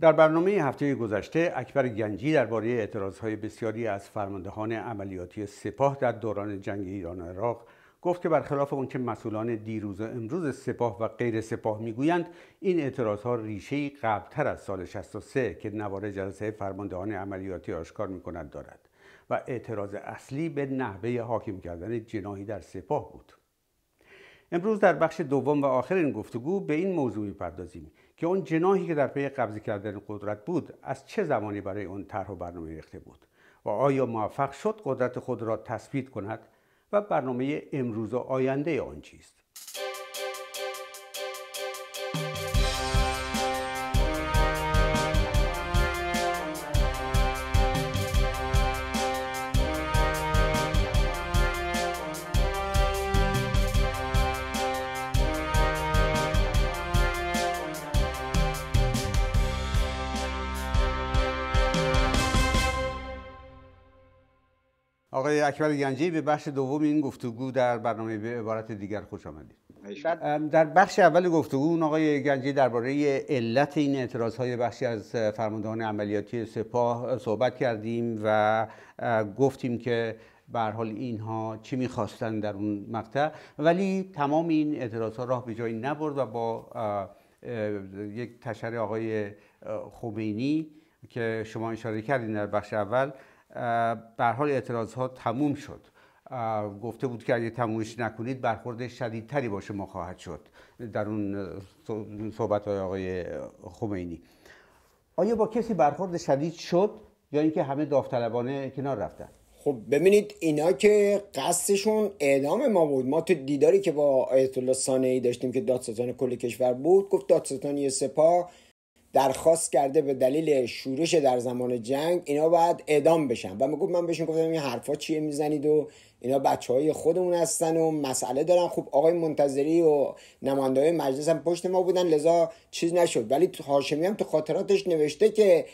در برنامه هفته گذشته اکبر گنجی درباره اعتراضهای بسیاری از فرماندهان عملیاتی سپاه در دوران جنگ ایران و عراق گفت که برخلاف که مسئولان دیروز و امروز سپاه و غیر سپاه میگویند این اعتراضها ای قبلتر از سال 63 که نوار جلسه فرماندهان عملیاتی آشکار میکند دارد و اعتراض اصلی به نحوه حاکم کردن جناهی در سپاه بود امروز در بخش دوم و آخر این گفتگو به این موضوع میپردازیم که اون جناهی که در پی قبضه کردن قدرت بود از چه زمانی برای اون طرح و برنامه ریخته بود و آیا موفق شد قدرت خود را تثبیت کند و برنامه امروز و آینده آن چیست آقای اکبر گنجی به بخش دوم این گفتگو در برنامه به عبارت دیگر خوش آمدید بله. در بخش اول گفتگو اون آقای گنجی درباره علت این اعتراض های بخشی از فرماندهان عملیاتی سپاه صحبت کردیم و گفتیم که به حال اینها چی میخواستن در اون مقطع ولی تمام این اعتراض ها راه به جایی نبرد و با یک تشر آقای خمینی که شما اشاره کردین در بخش اول بر حال اعتراض ها تموم شد گفته بود که اگه تمومش نکنید برخورد شدیدتری باشه ما خواهد شد در اون صحبت های آقای خمینی آیا با کسی برخورد شدید شد یا اینکه همه داوطلبانه کنار رفتن خب ببینید اینا که قصدشون اعدام ما بود ما تو دیداری که با آیت الله ای داشتیم که دادستان کل کشور بود گفت دادستانی سپاه درخواست کرده به دلیل شورش در زمان جنگ اینا باید اعدام بشن و میگفت من بهشون گفتم این حرفا چیه میزنید و اینا بچه های خودمون هستن و مسئله دارن خب آقای منتظری و نمانده های مجلس هم پشت ما بودن لذا چیز نشد ولی هاشمی هم تو خاطراتش نوشته که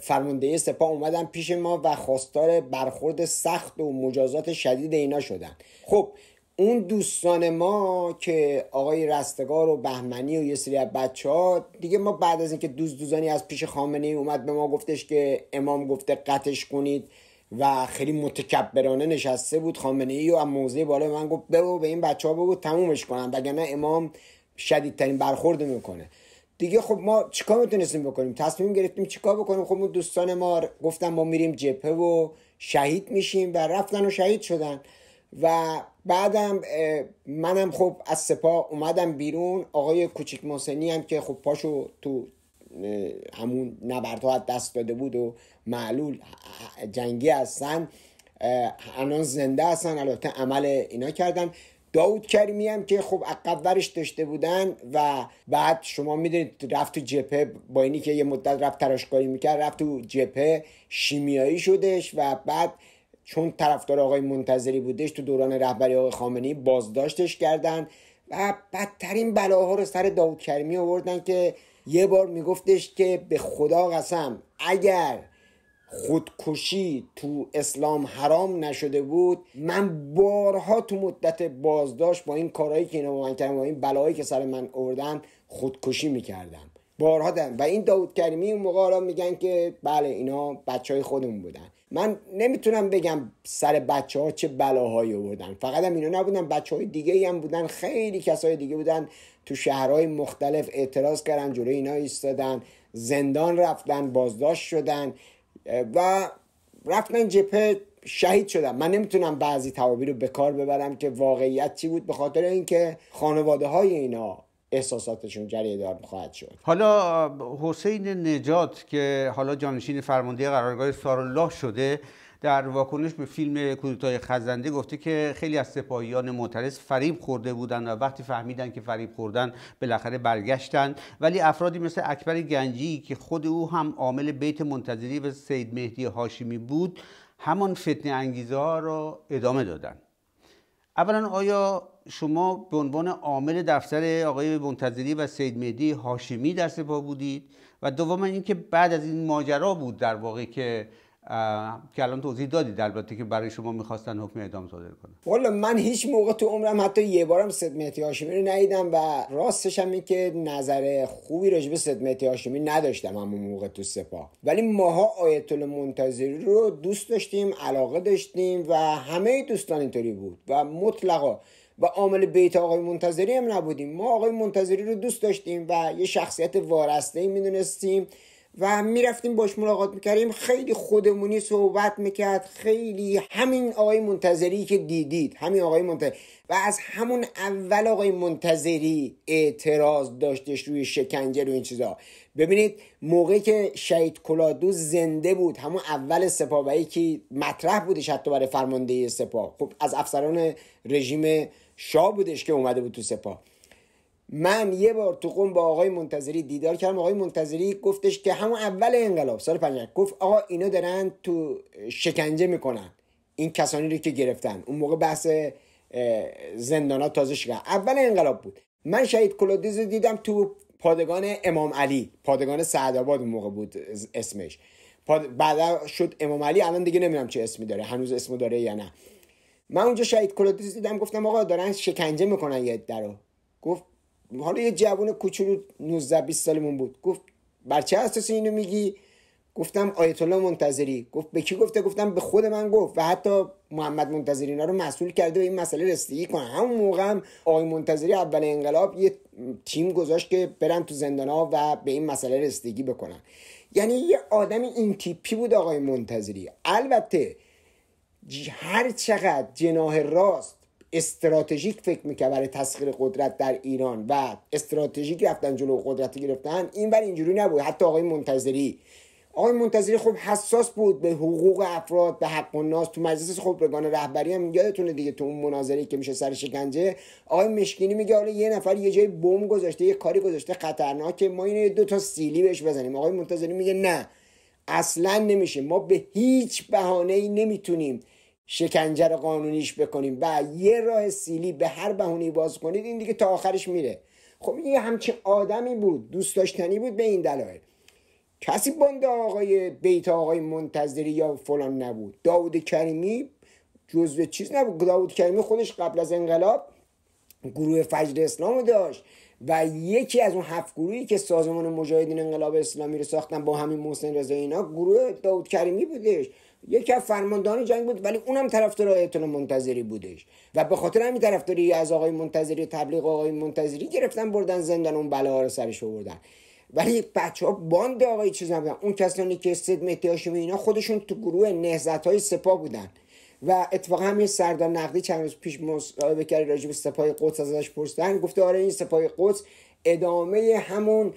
فرمانده سپاه اومدن پیش ما و خواستار برخورد سخت و مجازات شدید اینا شدن خب اون دوستان ما که آقای رستگار و بهمنی و یه سری از بچه ها دیگه ما بعد از اینکه دوزدوزانی دوزانی از پیش خامنه ای اومد به ما گفتش که امام گفته قطش کنید و خیلی متکبرانه نشسته بود خامنه ای و از موضع بالا من گفت برو به این بچه ها بگو تمومش کنن وگرنه امام شدیدترین برخورد میکنه دیگه خب ما چیکار میتونستیم بکنیم تصمیم گرفتیم چیکار بکنیم خب اون دوستان ما گفتن ما میریم جپه و شهید میشیم و رفتن و شهید شدن و بعدم منم خب از سپاه اومدم بیرون آقای کوچیک محسنی هم که خب پاشو تو همون نبردها دست داده بود و معلول جنگی هستن الان زنده هستن البته عمل اینا کردن داود کریمی هم که خب ورش داشته بودن و بعد شما میدونید رفت تو جپه با اینی که یه مدت رفت تراشکاری میکرد رفت تو جپه شیمیایی شدش و بعد چون طرفدار آقای منتظری بودش تو دوران رهبری آقای خامنی بازداشتش کردن و بدترین بلاها رو سر داوود کریمی آوردن که یه بار میگفتش که به خدا قسم اگر خودکشی تو اسلام حرام نشده بود من بارها تو مدت بازداشت با این کارهایی که اینو من کردم با این بلاهایی که سر من آوردن خودکشی میکردم بارها و این داوود کریمی اون موقع میگن که بله اینا بچه های خودمون بودن من نمیتونم بگم سر بچه ها چه بلاهایی آوردن فقط هم اینا نبودن بچه های دیگه هم بودن خیلی کسای دیگه بودن تو شهرهای مختلف اعتراض کردن جلوی اینا ایستادن زندان رفتن بازداشت شدن و رفتن جپه شهید شدن من نمیتونم بعضی توابیر رو به کار ببرم که واقعیت چی بود به خاطر اینکه خانواده های اینا احساساتشون جریه خواهد شد حالا حسین نجات که حالا جانشین فرمانده قرارگاه سارالله شده در واکنش به فیلم کودتای خزنده گفته که خیلی از سپاهیان معترض فریب خورده بودند و وقتی فهمیدن که فریب خوردن بالاخره برگشتن ولی افرادی مثل اکبر گنجی که خود او هم عامل بیت منتظری و سید مهدی هاشمی بود همان فتنه انگیزه ها را ادامه دادند اولا آیا شما به عنوان عامل دفتر آقای منتظری و سید مهدی هاشمی در سپاه بودید و دوما اینکه بعد از این ماجرا بود در واقع که که الان توضیح دادید البته که برای شما میخواستن حکم اعدام صادر کنن والا من هیچ موقع تو عمرم حتی یه بارم صد مهدی هاشمی رو ندیدم و راستش هم که نظر خوبی راجع به صد هاشمی نداشتم همون موقع تو سپاه ولی ماها آیت منتظری رو دوست داشتیم علاقه داشتیم و همه دوستان اینطوری بود و مطلقا و عامل بیت آقای منتظری هم نبودیم ما آقای منتظری رو دوست داشتیم و یه شخصیت وارسته ای و میرفتیم باش ملاقات میکردیم خیلی خودمونی صحبت میکرد خیلی همین آقای منتظری که دیدید همین آقای منتظری و از همون اول آقای منتظری اعتراض داشتش روی شکنجه روی این چیزا ببینید موقعی که شهید کلادو زنده بود همون اول سپاه که مطرح بودش حتی برای فرماندهی سپاه خب از افسران رژیم شاه بودش که اومده بود تو سپاه من یه بار تو قم با آقای منتظری دیدار کردم آقای منتظری گفتش که همون اول انقلاب سال 50 گفت آقا اینا دارن تو شکنجه میکنن این کسانی رو که گرفتن اون موقع بحث زندانات تازه شکن اول انقلاب بود من شهید کلودیز رو دیدم تو پادگان امام علی پادگان سعدآباد اون موقع بود اسمش بعدا شد امام علی الان دیگه نمیدونم چه اسمی داره هنوز اسمو داره یا نه من اونجا شهید کلودیز دیدم گفتم آقا دارن شکنجه میکنن یه درو گفت حالا یه جوون کوچولو 19 20 سالمون بود گفت بر چه اساس اینو میگی گفتم آیت الله منتظری گفت به کی گفته گفتم به خود من گفت و حتی محمد منتظری اینا رو مسئول کرده به این مسئله رسیدگی کنه همون موقع هم آقای منتظری اول انقلاب یه تیم گذاشت که برن تو زندان ها و به این مسئله رسیدگی بکنن یعنی یه آدم این تیپی بود آقای منتظری البته هر چقدر جناه راست استراتژیک فکر میکنه برای تسخیر قدرت در ایران و استراتژیک رفتن جلو قدرت گرفتن این ور اینجوری نبود حتی آقای منتظری آقای منتظری خب حساس بود به حقوق افراد به حق ناس تو مجلس خبرگان رهبری هم یادتونه دیگه تو اون مناظره که میشه سر شکنجه آقای مشکینی میگه حالا یه نفر یه جای بم گذاشته یه کاری گذاشته خطرناکه ما اینو دو تا سیلی بهش بزنیم آقای منتظری میگه نه اصلا نمیشه ما به هیچ بهانه نمیتونیم شکنجه قانونیش بکنیم و یه راه سیلی به هر بهونی باز کنید این دیگه تا آخرش میره خب این همچین آدمی بود دوست داشتنی بود به این دلایل کسی بنده آقای بیت آقای منتظری یا فلان نبود داود کریمی جزو چیز نبود داود کریمی خودش قبل از انقلاب گروه فجر اسلام رو داشت و یکی از اون هفت گروهی که سازمان مجاهدین انقلاب اسلامی رو ساختن با همین محسن رضایی اینا گروه داود کریمی بودش یکی از فرماندهان جنگ بود ولی اونم طرفدار آیتون منتظری بودش و به خاطر همین طرفداری از آقای منتظری و تبلیغ آقای منتظری گرفتن بردن زندان اون بلاها رو سرش آوردن ولی بچه ها باند آقای چیز بودن اون کسانی که سید مهدی اینا خودشون تو گروه نهزت های سپاه بودن و اتفاقا همین سردار نقدی چند روز پیش مصاحبه کرد راجع به سپاه قدس ازش پرسیدن گفته آره این سپاه قدس ادامه همون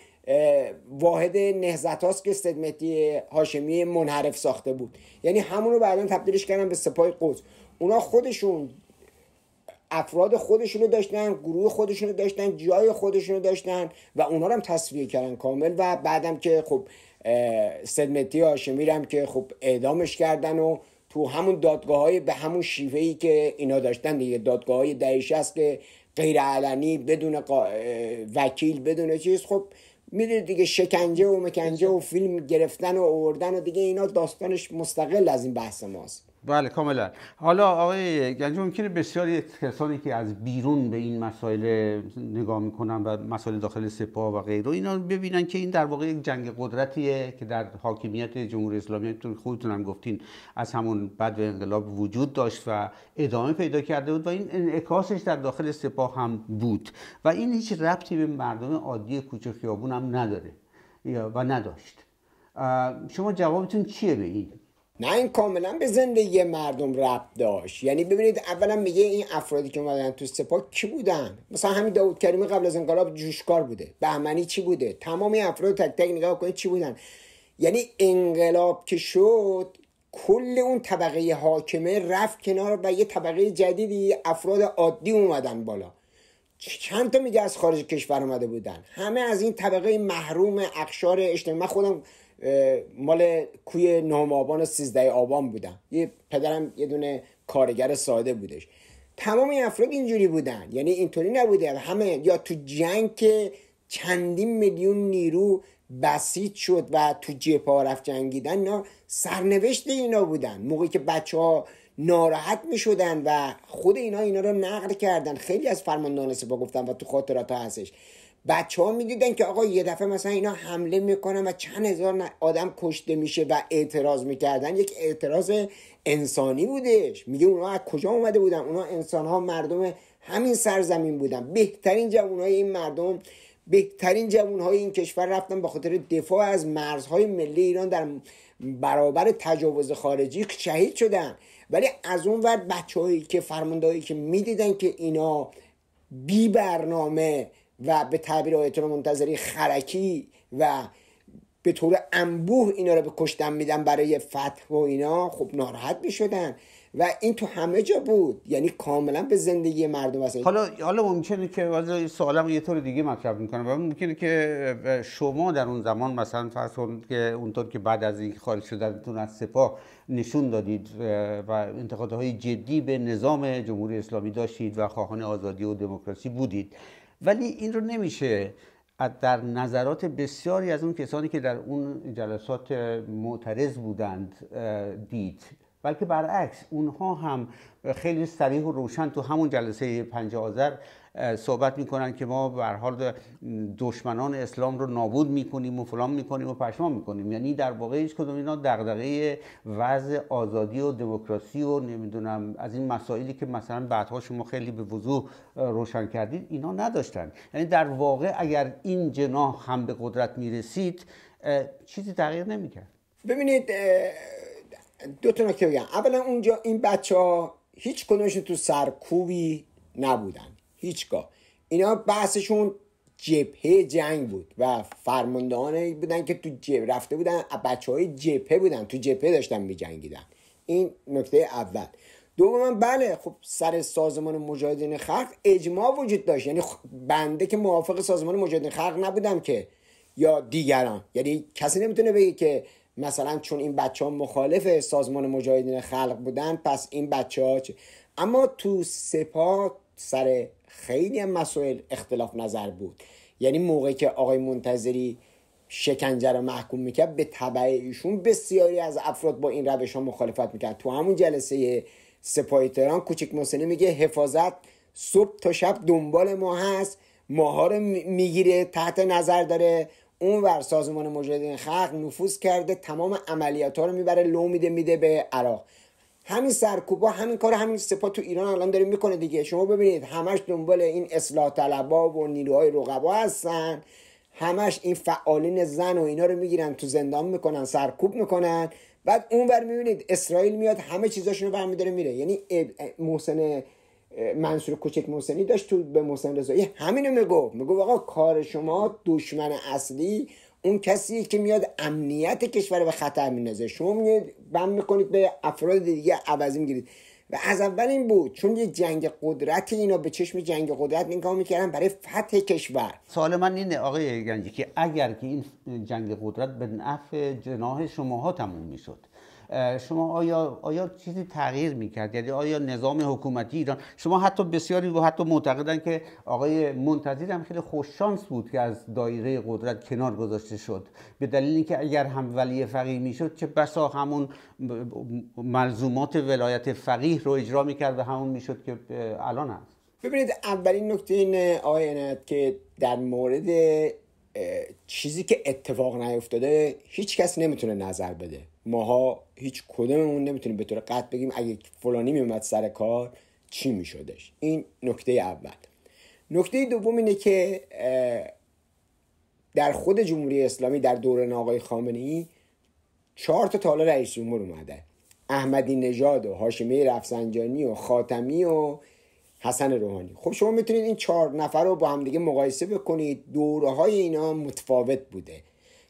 واحد نهزت هاست که سدمتی هاشمی منحرف ساخته بود یعنی همونو رو تبدیلش کردن به سپای قوز. اونا خودشون افراد خودشونو داشتن گروه خودشونو داشتن جای خودشونو داشتن و اونا رو هم تصفیه کردن کامل و بعدم که خب سدمتی هاشمی هم که خب اعدامش کردن و تو همون دادگاه های به همون شیوه ای که اینا داشتن دیگه دادگاه های که غیر علنی بدون وکیل بدون چیز خب میده دیگه شکنجه و مکنجه و فیلم گرفتن و اوردن و دیگه اینا داستانش مستقل از این بحث ماست بله کاملا حالا آقای گنجو ممکنه بسیاری کسانی که از بیرون به این مسائل نگاه میکنن و مسائل داخل سپاه و غیره اینا ببینن که این در واقع یک جنگ قدرتیه که در حاکمیت جمهوری اسلامی خودتون هم گفتین از همون بعد انقلاب وجود داشت و ادامه پیدا کرده بود و این انعکاسش در داخل سپاه هم بود و این هیچ ربطی به مردم عادی کوچه خیابون هم نداره و نداشت شما جوابتون چیه به این نه این کاملا به زندگی مردم ربط داشت یعنی ببینید اولا میگه این افرادی که اومدن تو سپاه کی بودن مثلا همین داوود کریمی قبل از انقلاب جوشکار بوده بهمنی چی بوده تمام این افراد تک تک نگاه کنید چی بودن یعنی انقلاب که شد کل اون طبقه حاکمه رفت کنار و یه طبقه جدیدی افراد عادی اومدن بالا چند تا میگه از خارج کشور اومده بودن همه از این طبقه محروم اقشار اجتماعی خودم مال کوی نهم آبان و سیزده آبان بودن یه پدرم یه دونه کارگر ساده بودش تمام این افراد اینجوری بودن یعنی اینطوری نبوده همه یا تو جنگ که چندین میلیون نیرو بسیج شد و تو جیپا رفت جنگیدن اینا سرنوشت اینا بودن موقعی که بچه ها ناراحت می شدن و خود اینا اینا رو نقل کردن خیلی از فرماندان سپاه گفتن و تو خاطرات ها هستش بچه ها میدیدن که آقا یه دفعه مثلا اینا حمله میکنن و چند هزار آدم کشته میشه و اعتراض میکردن یک اعتراض انسانی بودش میگه اونا از کجا اومده بودن اونا انسان ها مردم همین سرزمین بودن بهترین های این مردم بهترین جوان های این کشور رفتن به خاطر دفاع از مرزهای ملی ایران در برابر تجاوز خارجی شهید شدن ولی از اون ور هایی که که میدیدن که اینا بی برنامه و به تعبیر آیتون منتظری خرکی و به طور انبوه اینا رو به کشتن میدن برای فتح و اینا خب ناراحت میشدن و این تو همه جا بود یعنی کاملا به زندگی مردم واسه حالا حالا ممکنه که واسه سوالم یه طور دیگه مطرح میکنم و ممکنه که شما در اون زمان مثلا فرض که اونطور که بعد از این خارج شدنتون از سپاه نشون دادید و انتقادهای جدی به نظام جمهوری اسلامی داشتید و خواهان آزادی و دموکراسی بودید ولی این رو نمیشه در نظرات بسیاری از اون کسانی که در اون جلسات معترض بودند دید بلکه برعکس اونها هم خیلی سریح و روشن تو همون جلسه پنج آذر صحبت میکنن که ما به حال دشمنان اسلام رو نابود میکنیم و فلان میکنیم و پشمان میکنیم یعنی در واقع هیچ کدوم اینا دغدغه وضع آزادی و دموکراسی و نمیدونم از این مسائلی که مثلا بعدها شما خیلی به وضوح روشن کردید اینا نداشتن یعنی در واقع اگر این جناح هم به قدرت میرسید چیزی تغییر نمیکرد ببینید دو تا که بگم اولا اونجا این بچه ها هیچ کدومشون تو سرکوبی نبودن هیچگاه اینا بحثشون جبهه جنگ بود و فرماندهانی بودن که تو جبه رفته بودن بچه های جبهه بودن تو جبهه داشتن میجنگیدن این نکته اول دوم بله خب سر سازمان مجاهدین خلق اجماع وجود داشت یعنی بنده که موافق سازمان مجاهدین خلق نبودم که یا دیگران یعنی کسی نمیتونه بگه که مثلا چون این بچه ها مخالف سازمان مجاهدین خلق بودن پس این بچه چه؟ اما تو سپاه سر خیلی هم اختلاف نظر بود یعنی موقعی که آقای منتظری شکنجه رو محکوم میکرد به تبع ایشون بسیاری از افراد با این روش ها مخالفت میکرد تو همون جلسه سپاه تهران کوچک محسنی میگه حفاظت صبح تا شب دنبال ما هست ماها رو میگیره تحت نظر داره اون ور سازمان مجاهدین خلق نفوذ کرده تمام عملیات ها رو میبره لو میده میده به عراق همین ها همین کار همین سپاه تو ایران الان داره میکنه دیگه شما ببینید همش دنبال این اصلاح طلبا و نیروهای رقبا هستن همش این فعالین زن و اینا رو میگیرن تو زندان میکنن سرکوب میکنن بعد اون بر میبینید اسرائیل میاد همه چیزاشونو برمیداره میره یعنی محسن منصور کوچک محسنی داشت تو به محسن رضایی همینو میگو میگو آقا کار شما دشمن اصلی اون کسی که میاد امنیت کشور به خطر میندازه شما میاد بم میکنید به افراد دیگه عوضی میگیرید و از اول این بود چون یه جنگ قدرت اینا به چشم جنگ قدرت نگاه میکردن برای فتح کشور سوال من اینه آقای گنجی که اگر که این جنگ قدرت به نفع جناح شماها تموم میشد شما آیا آیا چیزی تغییر میکرد یعنی آیا نظام حکومتی ایران شما حتی بسیاری و حتی معتقدن که آقای منتظر هم خیلی خوششانس بود که از دایره قدرت کنار گذاشته شد به دلیل اینکه اگر هم ولی فقیه میشد چه بسا همون ملزومات ولایت فقیه رو اجرا میکرد و همون میشد که الان هست ببینید اولین نکته این آقای که در مورد چیزی که اتفاق نیفتاده هیچ کس نمیتونه نظر بده ماها هیچ کدوممون نمیتونیم به طور قطع بگیم اگه فلانی میومد سر کار چی میشدش این نکته اول نکته دوم اینه که در خود جمهوری اسلامی در دوران آقای خامنه ای چهار تا تالا رئیس جمهور اومده احمدی نژاد و هاشمی رفسنجانی و خاتمی و حسن روحانی خب شما میتونید این چهار نفر رو با همدیگه مقایسه بکنید دوره های اینا متفاوت بوده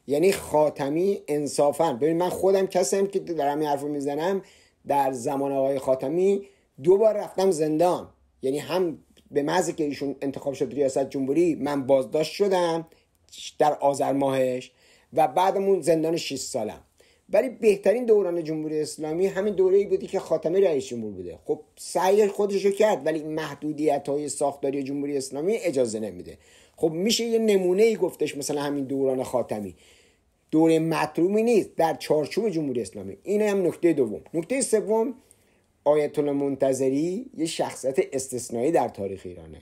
یعنی خاتمی انصافا ببین من خودم کسیم که دارم این حرف میزنم در زمان آقای خاتمی دو بار رفتم زندان یعنی هم به محض که ایشون انتخاب شد ریاست جمهوری من بازداشت شدم در آذر ماهش و بعدمون زندان 6 سالم ولی بهترین دوران جمهوری اسلامی همین دوره ای بودی که خاتمه رئیس جمهور بوده خب سعی خودشو کرد ولی محدودیت های ساختاری جمهوری اسلامی اجازه نمیده خب میشه یه نمونه ای گفتش مثلا همین دوران خاتمی دوره مطرومی نیست در چارچوب جمهوری اسلامی این هم نکته دوم نکته سوم آیت الله منتظری یه شخصیت استثنایی در تاریخ ایرانه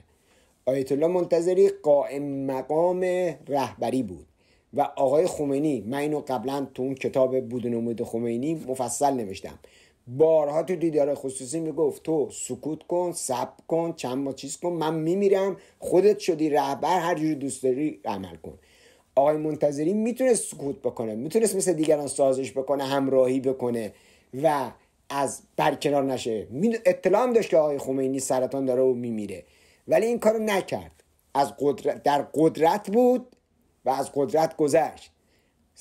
آیت الله منتظری قائم مقام رهبری بود و آقای خمینی من اینو قبلا تو اون کتاب بودن امید خمینی مفصل نوشتم بارها تو دیدار خصوصی میگفت تو سکوت کن سب کن چند ما چیز کن من میمیرم خودت شدی رهبر هر جور دوست داری عمل کن آقای منتظری میتونست سکوت بکنه میتونست مثل دیگران سازش بکنه همراهی بکنه و از برکنار نشه اطلاع هم داشت که آقای خمینی سرطان داره و میمیره ولی این کارو نکرد از قدرت در قدرت بود و از قدرت گذشت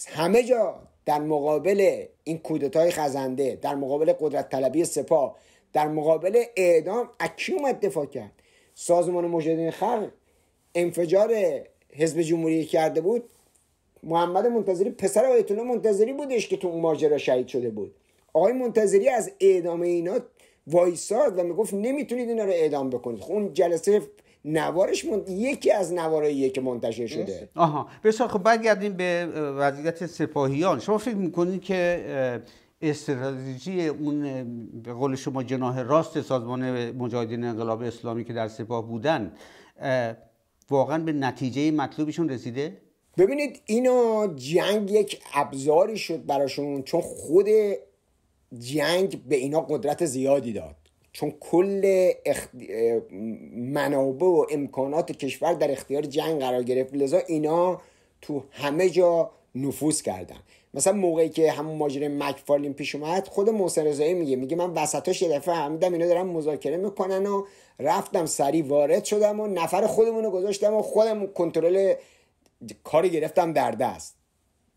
همه جا در مقابل این کودتای خزنده در مقابل قدرت طلبی سپاه در مقابل اعدام از اومد دفاع کرد سازمان مجاهدین خلق انفجار حزب جمهوری کرده بود محمد منتظری پسر آیت الله منتظری بودش که تو اون ماجرا شهید شده بود آقای منتظری از اعدام اینا وایساد و میگفت نمیتونید اینا رو اعدام بکنید خب اون جلسه نوارش یکی از نواراییه که منتشر شده آها بسیار خب برگردیم به وضعیت سپاهیان شما فکر میکنید که استراتژی اون به قول شما جناه راست سازمان مجاهدین انقلاب اسلامی که در سپاه بودن واقعا به نتیجه مطلوبشون رسیده؟ ببینید اینا جنگ یک ابزاری شد براشون چون خود جنگ به اینا قدرت زیادی داد چون کل منابع و امکانات کشور در اختیار جنگ قرار گرفت لذا اینا تو همه جا نفوذ کردن مثلا موقعی که همون ماجرای مکفالین پیش اومد خود محسن رضایی میگه میگه من وسطاش یه دفعه فهمیدم اینا دارن مذاکره میکنن و رفتم سریع وارد شدم و نفر خودمونو گذاشتم و خودم کنترل کاری گرفتم در دست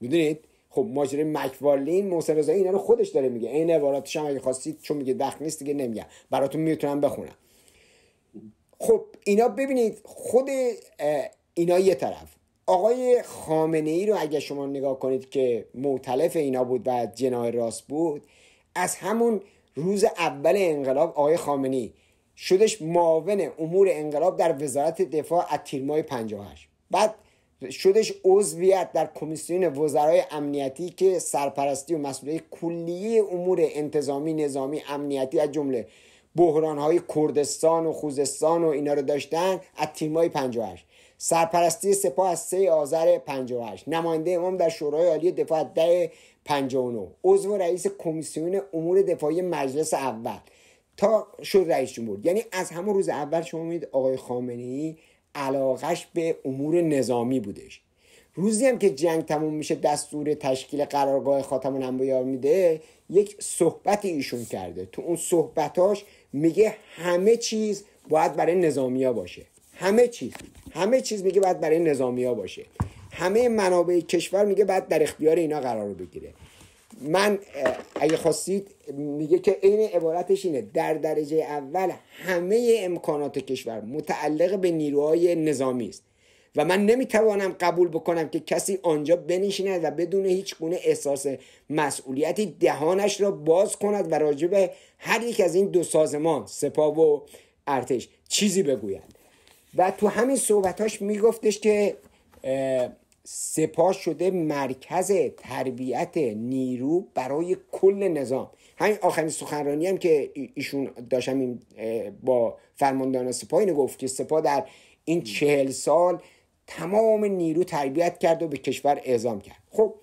میدونید خب ماجرای مکوالین محسن رضایی اینا رو خودش داره میگه این عباراتش هم اگه خواستید چون میگه وقت نیست دیگه نمیگم براتون میتونم بخونم خب اینا ببینید خود اینا یه طرف آقای خامنه ای رو اگه شما نگاه کنید که معتلف اینا بود و جناه راست بود از همون روز اول انقلاب آقای خامنه ای شدش معاون امور انقلاب در وزارت دفاع از تیرمای 58 بعد شدش عضویت در کمیسیون وزرای امنیتی که سرپرستی و مسئولیت کلیه امور انتظامی نظامی امنیتی از جمله بحران های کردستان و خوزستان و اینا رو داشتن از تیم های 58 سرپرستی سپاه از 3 آذر 58 نماینده امام در شورای عالی دفاع ده 59 عضو رئیس کمیسیون امور دفاعی مجلس اول تا شد رئیس جمهور یعنی از همون روز اول شما میدید آقای خامنه‌ای علاقش به امور نظامی بودش روزی هم که جنگ تموم میشه دستور تشکیل قرارگاه خاتم الانبیا میده یک صحبت ایشون کرده تو اون صحبتاش میگه همه چیز باید برای نظامیا باشه همه چیز همه چیز میگه باید برای نظامیا باشه همه منابع کشور میگه باید در اختیار اینا قرار بگیره من اگه خواستید میگه که عین عبارتش اینه در درجه اول همه امکانات کشور متعلق به نیروهای نظامی است و من نمیتوانم قبول بکنم که کسی آنجا بنشیند و بدون هیچ گونه احساس مسئولیتی دهانش را باز کند و راجع هر یک از این دو سازمان سپاه و ارتش چیزی بگوید و تو همین صحبتاش میگفتش که سپاه شده مرکز تربیت نیرو برای کل نظام همین آخرین سخنرانی هم که ایشون داشتم با فرماندهان سپاه اینو گفت که سپاه در این چهل سال تمام نیرو تربیت کرد و به کشور اعزام کرد خب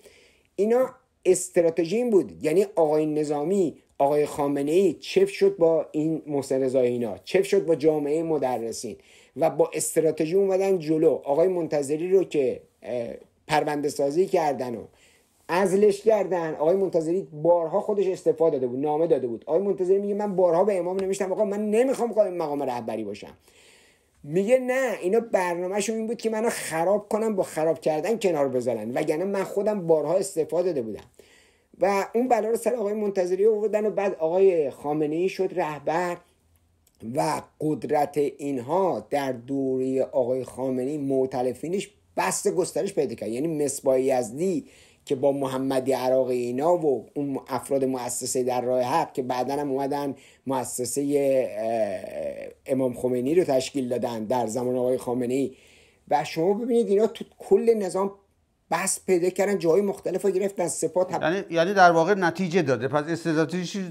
اینا استراتژی این بود یعنی آقای نظامی آقای خامنه ای چف شد با این محسن اینا چف شد با جامعه مدرسین و با استراتژی اومدن جلو آقای منتظری رو که پرونده سازی کردن و ازلش کردن آقای منتظری بارها خودش استفاده داده بود نامه داده بود آقای منتظری میگه من بارها به امام نوشتم آقا من نمیخوام قائم مقام رهبری باشم میگه نه اینا برنامهشون این بود که منو خراب کنم با خراب کردن کنار بذارن وگرنه من خودم بارها استفاده داده بودم و اون بلا رو سر آقای منتظری آوردن و بعد آقای خامنه شد رهبر و قدرت اینها در دوره آقای خامنه ای معتلفینش بست گسترش پیدا کرد یعنی مصباح یزدی که با محمدی عراقی اینا و اون افراد مؤسسه در راه حق که بعدا هم اومدن مؤسسه امام خمینی رو تشکیل دادن در زمان آقای خامنه ای و شما ببینید اینا تو کل نظام بس پیدا کردن جای مختلف رو گرفتن سپاه یعنی،, یعنی در واقع نتیجه داده پس استراتژی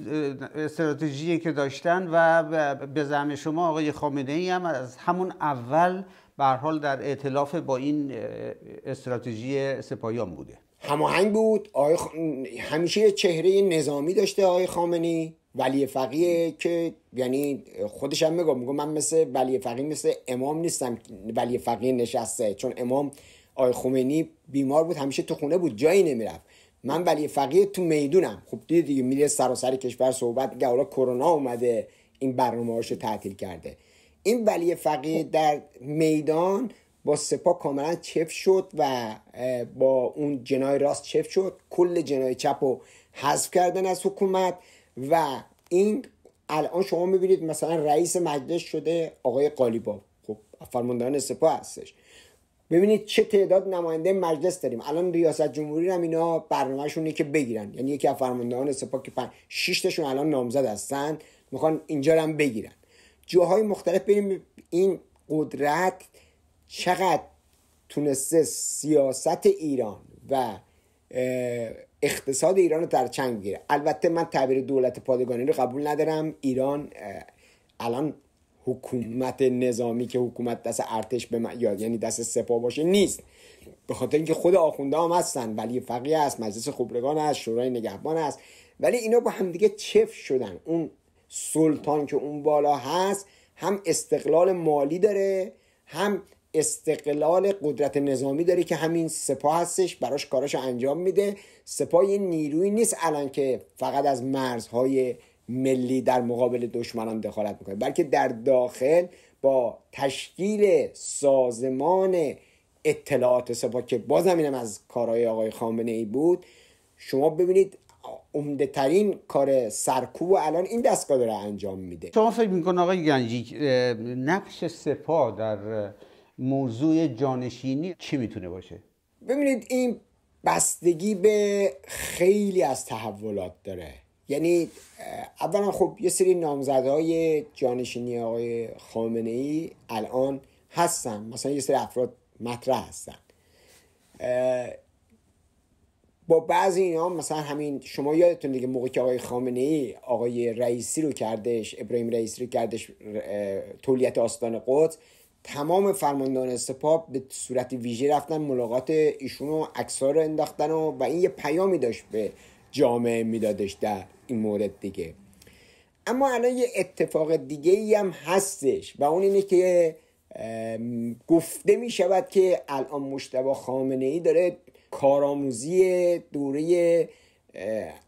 استراتژی که داشتن و به زعم شما آقای خامنه ای هم از همون اول به حال در اعتلاف با این استراتژی سپاهیان بوده هماهنگ بود آقای همیشه چهره نظامی داشته آقای خامنی ولی فقیه که یعنی خودش هم میگم میگم من مثل ولی فقیه مثل امام نیستم ولی فقیه نشسته چون امام آقای خمینی بیمار بود همیشه تو خونه بود جایی نمیرفت من ولی فقیه تو میدونم خب دیدی دیگه میره سراسر کشور صحبت میگه حالا کرونا اومده این برنامه رو تعطیل کرده این ولی فقیه خب. در میدان با سپاه کاملا چف شد و با اون جنای راست چف شد کل جنای چپ رو حذف کردن از حکومت و این الان شما میبینید مثلا رئیس مجلس شده آقای قالیبا خب فرماندهان سپاه هستش ببینید چه تعداد نماینده مجلس داریم الان ریاست جمهوری هم اینا برنامهشون که بگیرن یعنی یکی از فرماندهان سپاه که 6 تاشون الان نامزد هستن میخوان اینجا هم بگیرن جاهای مختلف بریم این قدرت چقدر تونسته سیاست ایران و اقتصاد ایران رو در چنگ گیره البته من تعبیر دولت پادگانی رو قبول ندارم ایران الان حکومت نظامی که حکومت دست ارتش به من یعنی دست سپاه باشه نیست به خاطر اینکه خود آخونده هم هستن ولی فقیه است مجلس خبرگان است شورای نگهبان است ولی اینا با همدیگه چف شدن اون سلطان که اون بالا هست هم استقلال مالی داره هم استقلال قدرت نظامی داره که همین سپاه هستش براش کاراشو انجام میده سپاه یه نیروی نیست الان که فقط از مرزهای ملی در مقابل دشمنان دخالت میکنه بلکه در داخل با تشکیل سازمان اطلاعات سپاه که بازم اینم از کارهای آقای خامنه ای بود شما ببینید عمده ترین کار سرکوب الان این دستگاه داره انجام میده شما فکر میکنید آقای گنجی نقش سپاه در موضوع جانشینی چی میتونه باشه ببینید این بستگی به خیلی از تحولات داره یعنی اولا خب یه سری نامزدهای جانشینی آقای خامنه ای الان هستن مثلا یه سری افراد مطرح هستن با بعضی اینا مثلا همین شما یادتون دیگه موقع که آقای خامنه ای آقای رئیسی رو کردش ابراهیم رئیسی رو کردش تولیت آستان قدس تمام فرماندهان سپاه به صورت ویژه رفتن ملاقات ایشون رو عکس‌ها رو انداختن و, این یه پیامی داشت به جامعه میدادش در این مورد دیگه اما الان یه اتفاق دیگه ای هم هستش و اون اینه که گفته می شود که الان مشتبه خامنه ای داره کارآموزی دوره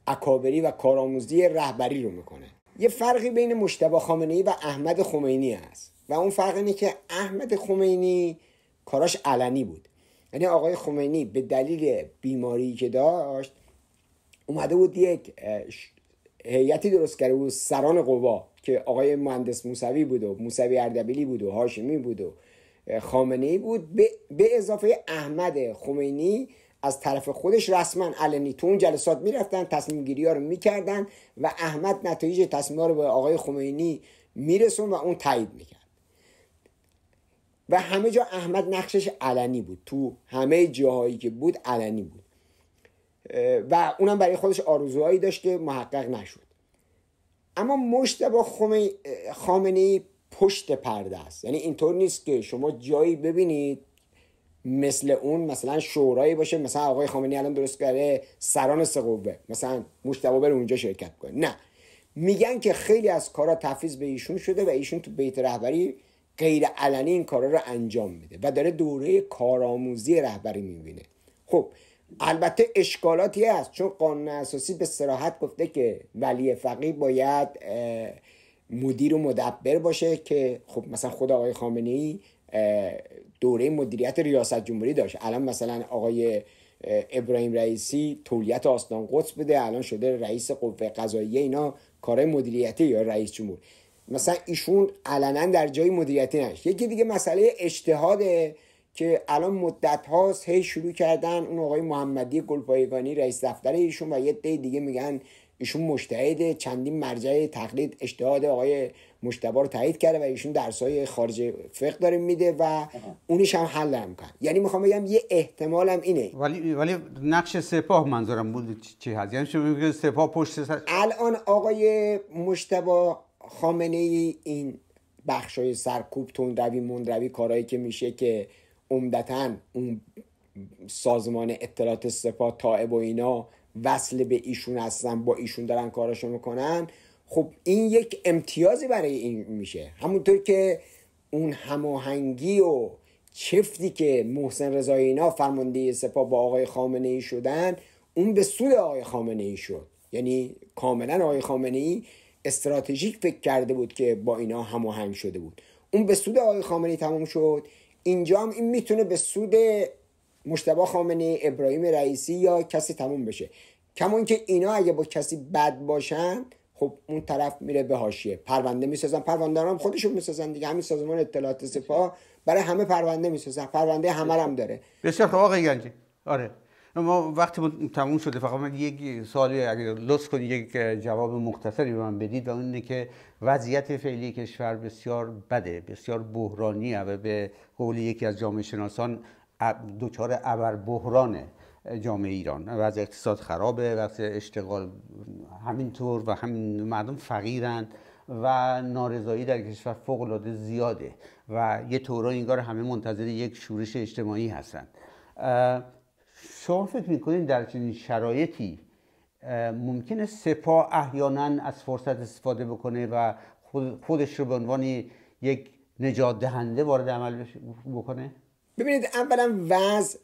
اکابری و کارآموزی رهبری رو میکنه یه فرقی بین مشتبه خامنه ای و احمد خمینی هست و اون فرق اینه که احمد خمینی کاراش علنی بود یعنی آقای خمینی به دلیل بیماری که داشت اومده بود یک هیئتی درست کرده بود سران قوا که آقای مهندس موسوی بود و موسوی اردبیلی بود و هاشمی بود و خامنه ای بود به اضافه احمد خمینی از طرف خودش رسما علنی تو اون جلسات میرفتن تصمیم گیری ها رو میکردن و احمد نتایج تصمیم ها رو به آقای خمینی میرسون و اون تایید میکرد و همه جا احمد نقشش علنی بود تو همه جاهایی که بود علنی بود و اونم برای خودش آرزوهایی داشت که محقق نشد اما خامنه خامنی پشت پرده است یعنی اینطور نیست که شما جایی ببینید مثل اون مثلا شورایی باشه مثلا آقای خامنی الان درست کرده سران سه مثلا مشتبه بره اونجا شرکت کنه نه میگن که خیلی از کارا تفیز به ایشون شده و ایشون تو بیت رهبری غیر علنی این کارا رو انجام میده و داره دوره کارآموزی رهبری میبینه خب البته اشکالاتی هست چون قانون اساسی به سراحت گفته که ولی فقیه باید مدیر و مدبر باشه که خب مثلا خود آقای خامنه ای دوره مدیریت ریاست جمهوری داشت الان مثلا آقای ابراهیم رئیسی تولیت آستان قدس بده الان شده رئیس قوه قضاییه اینا کارهای مدیریتی یا رئیس جمهور مثلا ایشون علنا در جای مدیریتی نشه یکی دیگه مسئله اجتهاده که الان مدت هاست هی شروع کردن اون آقای محمدی گلپایگانی رئیس دفتر ایشون و یه دی دیگه میگن ایشون مشتهد چندین مرجع تقلید اجتهاد آقای مشتبه رو تایید کرده و ایشون درسای خارج فقه داره میده و اونیش هم حل هم یعنی میخوام بگم یه احتمال هم اینه ولی ولی نقش سپاه منظورم بود چی هست یعنی شما سپاه پشت سر الان آقای مشتبه خامنه ای این بخشای سرکوب تون تندروی روی کارهایی که میشه که عمدتا اون سازمان اطلاعات سپاه تائب و اینا وصل به ایشون هستن با ایشون دارن کاراشو میکنن خب این یک امتیازی برای این میشه همونطور که اون هماهنگی و چفتی که محسن رضایی اینا فرمانده سپاه با آقای خامنه ای شدن اون به سود آقای خامنه ای شد یعنی کاملا آقای خامنه ای استراتژیک فکر کرده بود که با اینا هماهنگ شده بود اون به سود آقای خامنه ای تمام شد اینجا هم این میتونه به سود مشتبه خامنه ابراهیم رئیسی یا کسی تموم بشه کمون که اینا اگه با کسی بد باشن خب اون طرف میره به هاشیه پرونده میسازن پرونده هم خودشون میسازن دیگه همین سازمان اطلاعات سپاه برای همه پرونده میسازن پرونده همه هم داره بسیار خب آقای گنجی آره ما وقتی تموم شده فقط من یک سوالی اگر لطف کنید یک جواب مختصری به من بدید و اینه که وضعیت فعلی کشور بسیار بده بسیار بحرانیه و به قول یکی از جامعه شناسان دوچار ابر بحران جامعه ایران از اقتصاد خرابه از اشتغال همینطور و همین مردم فقیرند و نارضایی در کشور فوق العاده زیاده و یه طورا اینگار همه منتظر یک شورش اجتماعی هستند شما فکر میکنید در چنین شرایطی ممکنه سپاه احیانا از فرصت استفاده بکنه و خودش رو به عنوان یک نجات دهنده وارد عمل بکنه ببینید اولا وضع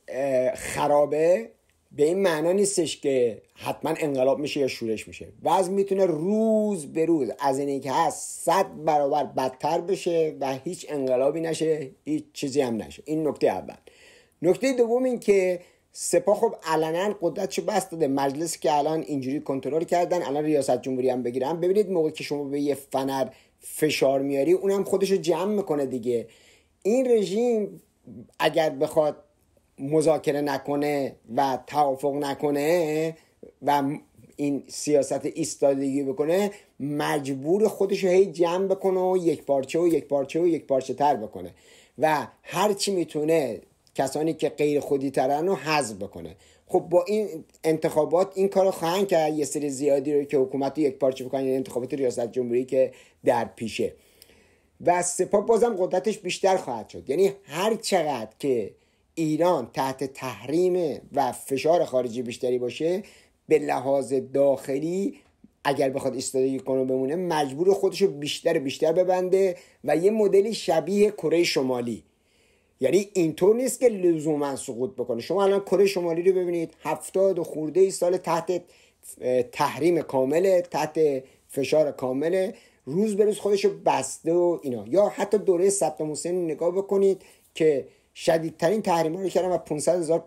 خرابه به این معنا نیستش که حتما انقلاب میشه یا شورش میشه وضع میتونه روز به روز از اینی که هست صد برابر بدتر بشه و هیچ انقلابی نشه هیچ چیزی هم نشه این نکته اول نکته دوم این که سپاه خب علنا قدرتشو بس داده مجلس که الان اینجوری کنترل کردن الان ریاست جمهوری هم بگیرن ببینید موقع که شما به یه فنر فشار میاری اونم خودشو جمع میکنه دیگه این رژیم اگر بخواد مذاکره نکنه و توافق نکنه و این سیاست ایستادگی بکنه مجبور خودش رو هی جمع بکنه و یک پارچه و یک پارچه و یک پارچه تر بکنه و چی میتونه کسانی که غیر خودی ترن رو حذف بکنه خب با این انتخابات این کارو خواهند کرد یه سری زیادی رو که حکومت رو یک پارچه بکنه یعنی انتخابات ریاست جمهوری که در پیشه و سپاه بازم قدرتش بیشتر خواهد شد یعنی هر چقدر که ایران تحت تحریم و فشار خارجی بیشتری باشه به لحاظ داخلی اگر بخواد ایستادگی کنه بمونه مجبور خودش رو بیشتر بیشتر ببنده و یه مدلی شبیه کره شمالی یعنی اینطور نیست که لزوما سقوط بکنه شما الان کره شمالی رو ببینید هفتاد و خورده ای سال تحت تحریم کامله تحت فشار کامله روز به روز خودش رو بسته و اینا یا حتی دوره صدام حسین نگاه بکنید که شدیدترین تحریم رو کردن و 500 هزار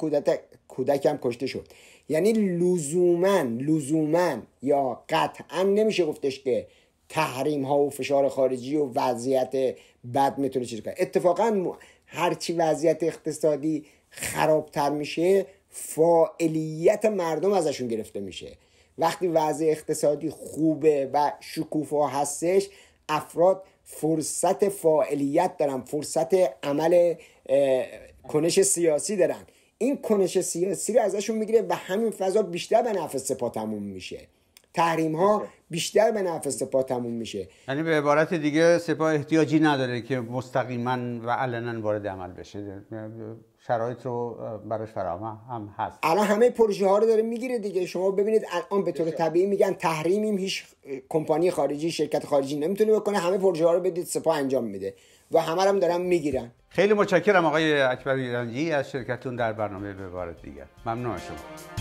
کودک هم کشته شد یعنی لزومن لزوما یا قطعا نمیشه گفتش که تحریم ها و فشار خارجی و وضعیت بد میتونه چیز کنه اتفاقا هرچی وضعیت اقتصادی خرابتر میشه فاعلیت مردم ازشون گرفته میشه وقتی وضع اقتصادی خوبه و شکوفا هستش افراد فرصت فعالیت دارن فرصت عمل کنش سیاسی دارن این کنش سیاسی رو ازشون میگیره و همین فضا بیشتر به نفع سپاه تموم میشه تحریم ها بیشتر به نفع سپاه تموم میشه یعنی به عبارت دیگه سپاه احتیاجی نداره که مستقیما و علنا وارد عمل بشه شرایط رو براش فراهم هم هست الان همه پروژه ها رو داره میگیره دیگه شما ببینید الان به طور طبیعی میگن تحریمیم هیچ کمپانی خارجی شرکت خارجی نمیتونه بکنه همه پروژه ها رو بدید سپاه انجام میده و همه هم دارن میگیرن خیلی متشکرم آقای اکبر ایرانجی از شرکتون در برنامه به دیگر ممنون شما